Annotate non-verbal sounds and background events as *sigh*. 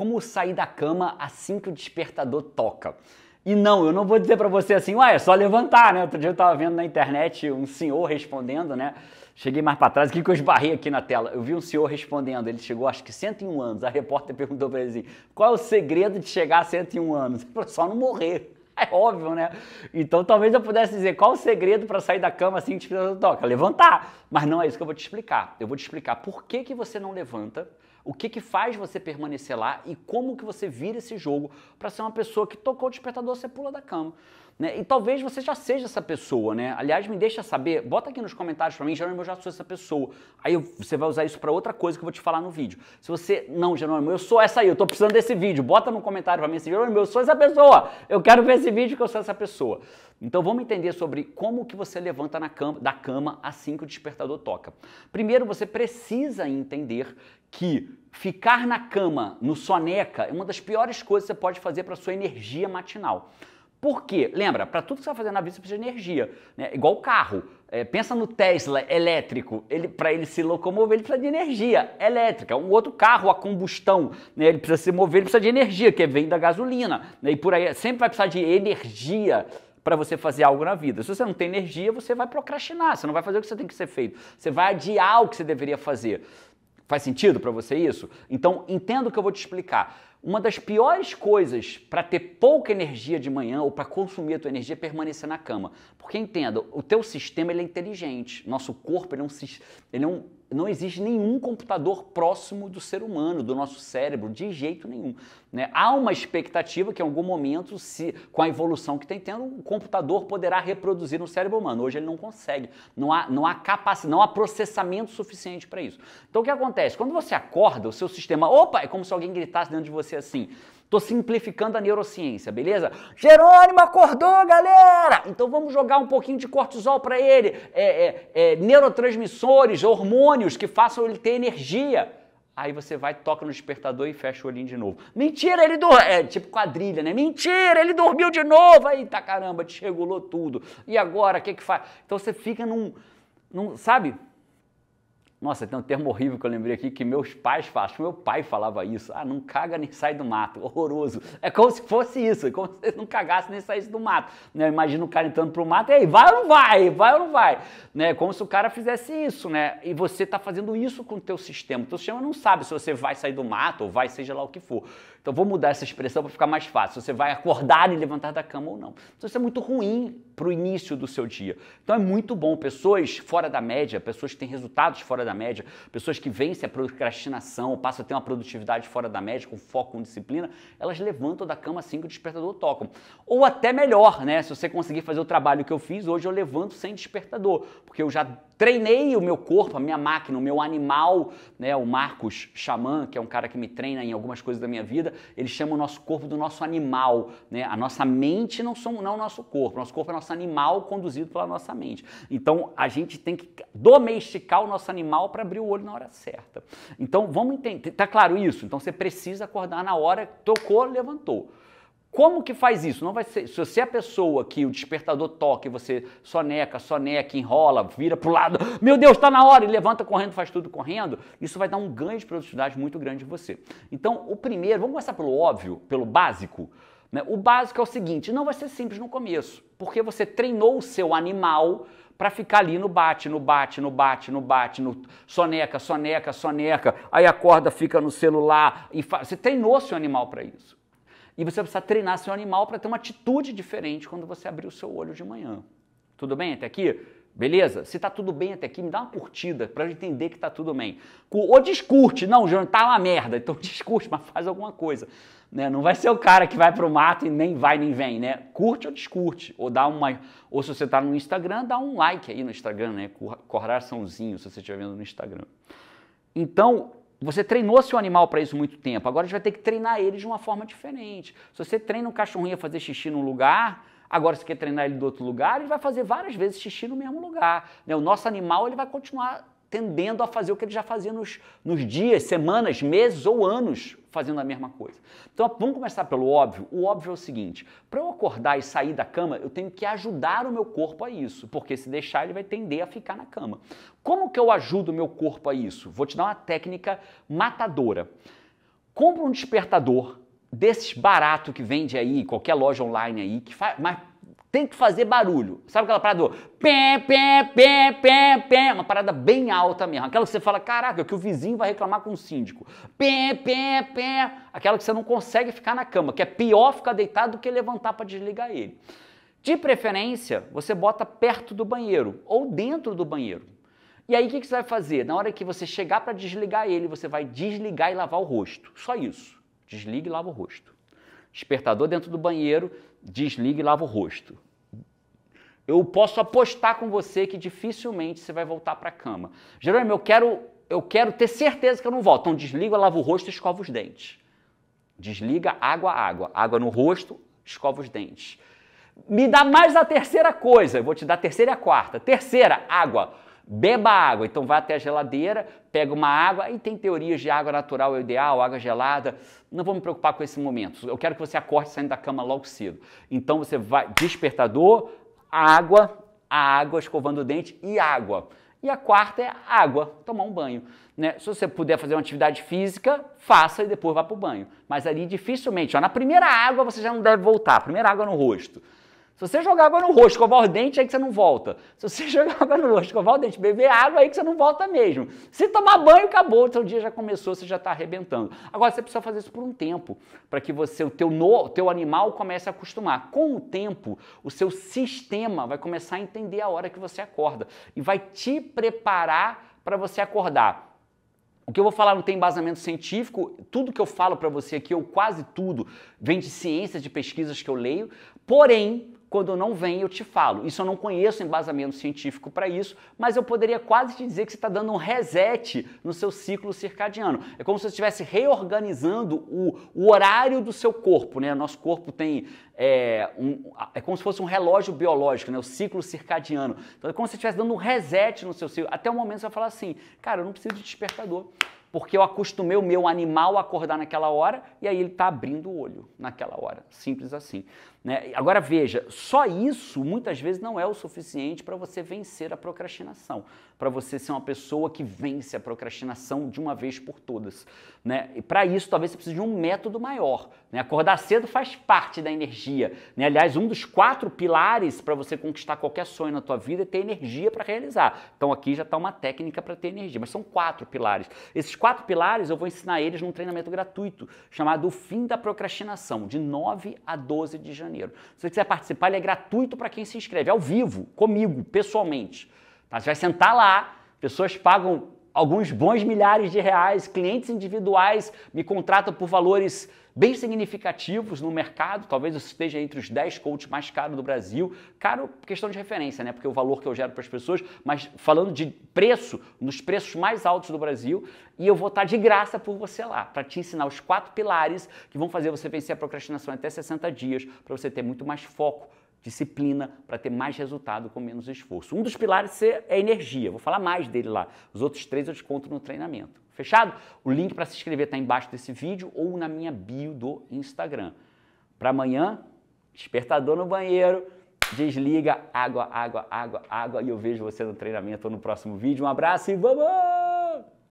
como sair da cama assim que o despertador toca. E não, eu não vou dizer para você assim, uai, é só levantar, né? Outro dia eu estava vendo na internet um senhor respondendo, né? Cheguei mais para trás, o que, que eu esbarrei aqui na tela? Eu vi um senhor respondendo, ele chegou acho que 101 anos. A repórter perguntou para ele assim: qual é o segredo de chegar a 101 anos? Ele falou, só não morrer. *laughs* É óbvio, né? Então talvez eu pudesse dizer qual o segredo para sair da cama assim que o despertador toca? Levantar. Mas não é isso que eu vou te explicar. Eu vou te explicar por que, que você não levanta o que, que faz você permanecer lá e como que você vira esse jogo para ser uma pessoa que tocou o despertador, você pula da cama. Né? E talvez você já seja essa pessoa, né? Aliás, me deixa saber, bota aqui nos comentários para mim, Jerônimo, eu já sou essa pessoa. Aí você vai usar isso para outra coisa que eu vou te falar no vídeo. Se você, não, Jerônimo, eu sou essa aí, eu tô precisando desse vídeo, bota no comentário para mim assim, Jerônimo, eu sou essa pessoa, eu quero ver esse vídeo que eu sou essa pessoa. Então vamos entender sobre como que você levanta cama, da cama assim que o despertador toca. Primeiro, você precisa entender que ficar na cama, no soneca, é uma das piores coisas que você pode fazer para sua energia matinal. Por quê? Lembra, para tudo que você vai tá fazer na vida você precisa de energia. Né? Igual o carro. É, pensa no Tesla elétrico. Ele, para ele se locomover, ele precisa de energia elétrica. Um outro carro a combustão, né? ele precisa se mover, ele precisa de energia, que vem da gasolina. Né? E por aí sempre vai precisar de energia para você fazer algo na vida. Se você não tem energia, você vai procrastinar, você não vai fazer o que você tem que ser feito. Você vai adiar o que você deveria fazer. Faz sentido para você isso? Então, entenda o que eu vou te explicar. Uma das piores coisas para ter pouca energia de manhã ou para consumir a tua energia é permanecer na cama. Porque entenda, o teu sistema ele é inteligente. Nosso corpo ele é um, ele é um não existe nenhum computador próximo do ser humano, do nosso cérebro, de jeito nenhum. Né? Há uma expectativa que em algum momento, se com a evolução que tem tendo, o computador poderá reproduzir no cérebro humano. Hoje ele não consegue, não há, não há capacidade, não há processamento suficiente para isso. Então o que acontece? Quando você acorda, o seu sistema, opa, é como se alguém gritasse dentro de você você assim. Tô simplificando a neurociência, beleza? Jerônimo acordou, galera! Então vamos jogar um pouquinho de cortisol para ele, é, é, é, neurotransmissores, hormônios que façam ele ter energia. Aí você vai, toca no despertador e fecha o olhinho de novo. Mentira, ele dormiu. É tipo quadrilha, né? Mentira, ele dormiu de novo. Aí tá caramba, desregulou tudo. E agora, o que que faz? Então você fica num, num sabe? Nossa, tem um termo horrível que eu lembrei aqui que meus pais falam. Meu pai falava isso. Ah, não caga nem sai do mato. Horroroso. É como se fosse isso. É como se você não cagasse nem saísse do mato. Né? Imagina o cara entrando pro mato. E aí, vai ou não vai? Vai ou não vai? Né? É como se o cara fizesse isso, né? E você tá fazendo isso com o teu sistema. O teu sistema não sabe se você vai sair do mato ou vai seja lá o que for. Então vou mudar essa expressão para ficar mais fácil. Se você vai acordar e levantar da cama ou não. Então isso é muito ruim para o início do seu dia. Então é muito bom. Pessoas fora da média, pessoas que têm resultados fora da média, pessoas que vencem a procrastinação, passam a ter uma produtividade fora da média, com foco, com disciplina, elas levantam da cama assim que o despertador toca. Ou até melhor, né? Se você conseguir fazer o trabalho que eu fiz, hoje eu levanto sem despertador, porque eu já Treinei o meu corpo, a minha máquina, o meu animal, né? O Marcos Xamã, que é um cara que me treina em algumas coisas da minha vida, ele chama o nosso corpo do nosso animal, né? A nossa mente não, somos, não é o nosso corpo, O nosso corpo é nosso animal conduzido pela nossa mente. Então a gente tem que domesticar o nosso animal para abrir o olho na hora certa. Então vamos entender, tá claro isso? Então você precisa acordar na hora, tocou, levantou. Como que faz isso? Não vai ser, se você é a pessoa que o despertador toca e você soneca, soneca, enrola, vira pro lado, meu Deus, está na hora, e levanta correndo, faz tudo correndo, isso vai dar um ganho de produtividade muito grande em você. Então, o primeiro, vamos começar pelo óbvio, pelo básico. Né? O básico é o seguinte: não vai ser simples no começo, porque você treinou o seu animal para ficar ali no bate, no bate, no bate, no bate, no soneca, soneca, soneca, aí a corda fica no celular e fa... você treinou seu animal para isso. E você precisa treinar seu animal para ter uma atitude diferente quando você abrir o seu olho de manhã. Tudo bem até aqui? Beleza? Se tá tudo bem até aqui, me dá uma curtida para eu entender que tá tudo bem. Ou descurte, não, João, tá uma merda, então *laughs* descurte, mas faz alguma coisa. Né? Não vai ser o cara que vai pro mato e nem vai nem vem, né? Curte ou descurte. Ou dá uma. Ou se você tá no Instagram, dá um like aí no Instagram, né? Coraçãozinho, se você estiver vendo no Instagram. Então, você treinou seu animal para isso muito tempo, agora a gente vai ter que treinar ele de uma forma diferente. Se você treina um cachorrinho a fazer xixi num lugar, agora você quer treinar ele do outro lugar, ele vai fazer várias vezes xixi no mesmo lugar. Né? O nosso animal ele vai continuar tendendo a fazer o que ele já fazia nos, nos dias, semanas, meses ou anos fazendo a mesma coisa. Então vamos começar pelo óbvio. O óbvio é o seguinte: para eu acordar e sair da cama, eu tenho que ajudar o meu corpo a isso, porque se deixar ele vai tender a ficar na cama. Como que eu ajudo o meu corpo a isso? Vou te dar uma técnica matadora. Compra um despertador desses barato que vende aí, qualquer loja online aí, que faz, mas tem que fazer barulho. Sabe aquela parada do pé, pé, pé, pé, pé? Uma parada bem alta mesmo. Aquela que você fala, caraca, que o vizinho vai reclamar com o síndico. Pé, pé, pé. Aquela que você não consegue ficar na cama, que é pior ficar deitado do que levantar para desligar ele. De preferência, você bota perto do banheiro ou dentro do banheiro. E aí o que, que você vai fazer? Na hora que você chegar para desligar ele, você vai desligar e lavar o rosto. Só isso. Desliga e lava o rosto. Despertador dentro do banheiro, desliga e lava o rosto. Eu posso apostar com você que dificilmente você vai voltar para a cama. Jerônimo, eu quero, eu quero ter certeza que eu não volto. Então desliga, lava o rosto e escova os dentes. Desliga água, água. Água no rosto, escova os dentes. Me dá mais a terceira coisa. Eu vou te dar a terceira e a quarta. Terceira, água beba água. Então vá até a geladeira, pega uma água e tem teorias de água natural é ideal, água gelada. Não vou me preocupar com esse momento. Eu quero que você acorde saindo da cama logo cedo. Então você vai despertador, água, água escovando o dente e água. E a quarta é água, tomar um banho. Né? Se você puder fazer uma atividade física, faça e depois vá para o banho. Mas ali dificilmente, ó, na primeira água você já não deve voltar, primeira água no rosto. Se você jogar água no rosto, escovar o dente, aí que você não volta. Se você *laughs* jogar água no rosto, escovar o dente, beber água, aí que você não volta mesmo. Se tomar banho, acabou. O seu dia já começou, você já está arrebentando. Agora, você precisa fazer isso por um tempo, para que você, o teu, no, teu animal comece a acostumar. Com o tempo, o seu sistema vai começar a entender a hora que você acorda e vai te preparar para você acordar. O que eu vou falar não tem embasamento científico, tudo que eu falo para você aqui, ou quase tudo, vem de ciências, de pesquisas que eu leio. Porém, quando não vem, eu te falo. Isso eu não conheço embasamento científico para isso, mas eu poderia quase te dizer que você está dando um reset no seu ciclo circadiano. É como se você estivesse reorganizando o, o, horário do seu corpo, né? Nosso corpo tem. É, um, é como se fosse um relógio biológico, né? O ciclo circadiano. Então é como se você estivesse dando um reset no seu ciclo. Até o momento você vai falar assim: cara, eu não preciso de despertador porque eu acostumei o meu animal a acordar naquela hora e aí ele está abrindo o olho naquela hora. Simples assim. Né? Agora veja, só isso muitas vezes não é o suficiente para você vencer a procrastinação, para você ser uma pessoa que vence a procrastinação de uma vez por todas. Né? E para isso talvez você precise de um método maior. Né? Acordar cedo faz parte da energia. Né? Aliás, um dos quatro pilares para você conquistar qualquer sonho na tua vida é ter energia para realizar. Então aqui já está uma técnica para ter energia, mas são quatro pilares. Esses quatro pilares eu vou ensinar eles num treinamento gratuito chamado O Fim da Procrastinação, de 9 a 12 de janeiro Janeiro. Se você quiser participar, ele é gratuito para quem se inscreve, ao vivo, comigo, pessoalmente. Tá? Você vai sentar lá, pessoas pagam alguns bons milhares de reais, clientes individuais me contratam por valores bem significativos no mercado, talvez eu esteja entre os 10 coaches mais caros do Brasil. Caro, questão de referência, né? Porque o valor que eu gero para as pessoas, mas falando de preço, nos preços mais altos do Brasil, e eu vou estar de graça por você lá, para te ensinar os quatro pilares que vão fazer você vencer a procrastinação até 60 dias, para você ter muito mais foco, disciplina para ter mais resultado com menos esforço. Um dos pilares é energia, vou falar mais dele lá. Os outros três eu te conto no treinamento. Fechado? O link para se inscrever está embaixo desse vídeo ou na minha bio do Instagram. Para amanhã, despertador no banheiro, desliga, água, água, água, água e eu vejo você no treinamento ou no próximo vídeo. Um abraço e vamos!